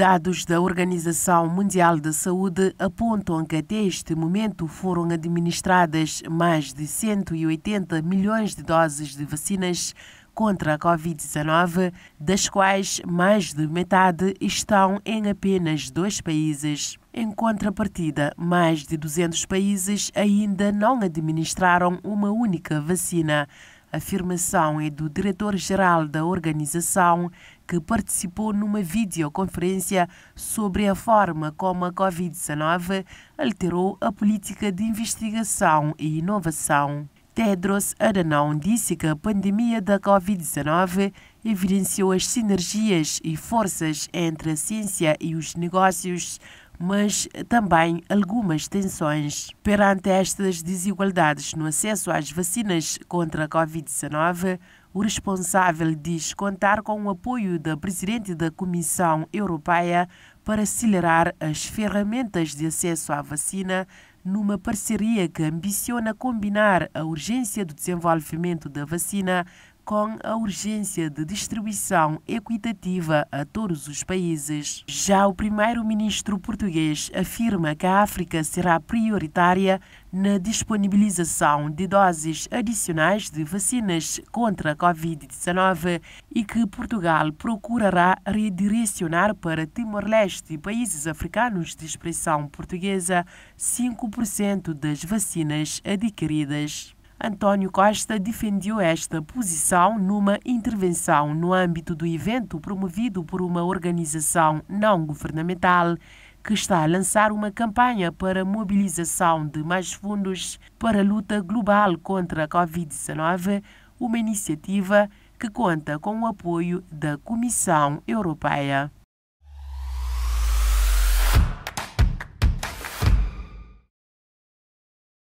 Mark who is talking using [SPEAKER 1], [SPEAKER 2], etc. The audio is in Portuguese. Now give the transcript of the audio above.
[SPEAKER 1] Dados da Organização Mundial da Saúde apontam que até este momento foram administradas mais de 180 milhões de doses de vacinas contra a Covid-19, das quais mais de metade estão em apenas dois países. Em contrapartida, mais de 200 países ainda não administraram uma única vacina. A afirmação é do diretor-geral da organização, que participou numa videoconferência sobre a forma como a Covid-19 alterou a política de investigação e inovação. Tedros Adhanom disse que a pandemia da Covid-19 evidenciou as sinergias e forças entre a ciência e os negócios, mas também algumas tensões. Perante estas desigualdades no acesso às vacinas contra a Covid-19, o responsável diz contar com o apoio da presidente da Comissão Europeia para acelerar as ferramentas de acesso à vacina numa parceria que ambiciona combinar a urgência do desenvolvimento da vacina com a urgência de distribuição equitativa a todos os países. Já o primeiro-ministro português afirma que a África será prioritária na disponibilização de doses adicionais de vacinas contra a Covid-19 e que Portugal procurará redirecionar para Timor-Leste e países africanos de expressão portuguesa 5% das vacinas adquiridas. António Costa defendeu esta posição numa intervenção no âmbito do evento promovido por uma organização não governamental que está a lançar uma campanha para mobilização de mais fundos para a luta global contra a Covid-19, uma iniciativa que conta com o apoio da Comissão Europeia.